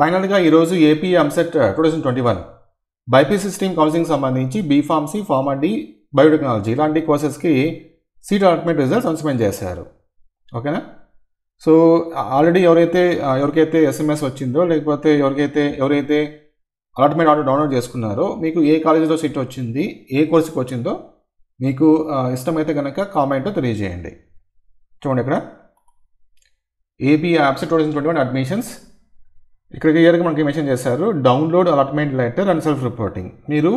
ఫైనల్గా ఈరోజు AP EAMCET two thousand twenty one BiPC stream counselling సంబంధించి బీఫార్మసీ ఫార్మాండి బయోటెక్నాలజీ ఇలాంటి కోర్సెస్కి సీట్ అలాట్మెంట్ రిజల్ట్స్ అనౌన్స్మెంట్ చేశారు ఓకేనా సో ఆల్రెడీ ఎవరైతే uh, ఎవరికైతే ఎస్ఎంఎస్ వచ్చిందో లేకపోతే ఎవరికైతే ఎవరైతే అలాట్మెంట్ ఆర్డర్ డౌన్లోడ్ చేసుకున్నారో మీకు ఏ కాలేజీలో సీట్ వచ్చింది ఏ కోర్సుకి వచ్చిందో మీకు uh, ఇష్టమైతే కనుక కామెంట్ తెలియజేయండి చూడండి ఇక్కడ ఏపీ యాప్స్ two thousand twenty one admissions ఇక్కడ క్లియర్గా మనకి మెన్షన్ చేశారు download allotment letter and self reporting మీరు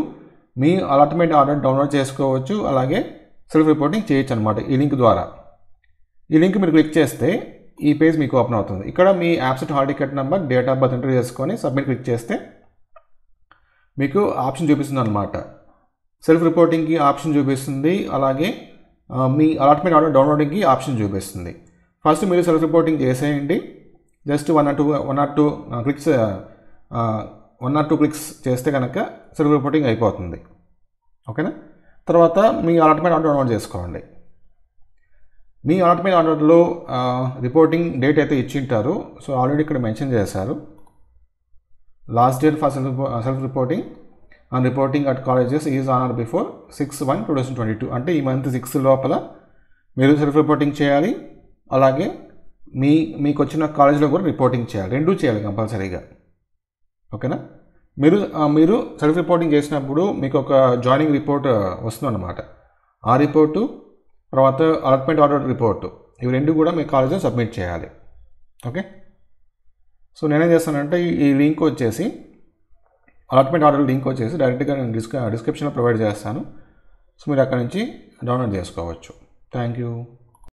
మీ అలాట్మెంట్ ఆర్డర్ డౌన్లోడ్ చేసుకోవచ్చు అలాగే సెల్ఫ్ రిపోర్టింగ్ చేయొచ్చు అనమాట ఈ లింక్ ద్వారా ఈ లింక్ మీరు క్లిక్ చేస్తే ఈ పేజ్ మీకు ఓపెన్ అవుతుంది ఇక్కడ మీ EAPCET hall ticket number date of birth enter చేసుకొని సబ్మిట్ క్లిక్ చేస్తే మీకు ఆప్షన్ చూపిస్తుంది అనమాట సెల్ఫ్ రిపోర్టింగ్కి ఆప్షన్ చూపిస్తుంది అలాగే మీ అలాట్మెంట్ ఆర్డర్ డౌన్లోడింగ్కి ఆప్షన్ చూపిస్తుంది ఫస్ట్ మీరు సెల్ఫ్ రిపోర్టింగ్ చేసేయండి just one or two one or two clicks one or two clicks చేస్తే కనుక సెల్ఫ్ రిపోర్టింగ్ అయిపోతుంది ఓకేనా తర్వాత మీ అలాట్మెంట్ ఆర్డర్ డౌన్లోడ్ చేసుకోండి మీ అలాట్మెంట్ ఆర్డర్లో రిపోర్టింగ్ డేట్ అయితే ఇచ్చింటారు సో ఆల్రెడీ ఇక్కడ మెన్షన్ చేశారు last date for self self reporting and reporting at colleges is on or before six one two thousand twenty two అంటే ఈ మంత్ సిక్స్ లోపల మీరు సెల్ఫ్ రిపోర్టింగ్ చేయాలి అలాగే మీ మీకు వచ్చిన కాలేజీలో కూడా రిపోర్టింగ్ చేయాలి రెండూ చేయాలి కంపల్సరీగా ఓకేనా మీరు మీరు సెల్ఫ్ రిపోర్టింగ్ చేసినప్పుడు మీకు ఒక జాయినింగ్ రిపోర్ట్ వస్తుందన్నమాట ఆ రిపోర్టు తర్వాత అలాట్మెంట్ ఆర్డర్ రిపోర్టు ఇవి రెండు కూడా మీ కాలేజీలో సబ్మిట్ చేయాలి ఓకే సో నేనేం చేస్తానంటే ఈ లింక్ వచ్చేసి అలాట్మెంట్ ఆర్డర్ లింక్ వచ్చేసి డైరెక్ట్గా నేను డిస్క డిస్క్రిప్షన్లో ప్రొవైడ్ చేస్తాను సో మీరు అక్కడ నుంచి డౌన్లోడ్ చేసుకోవచ్చు థ్యాంక్ యూ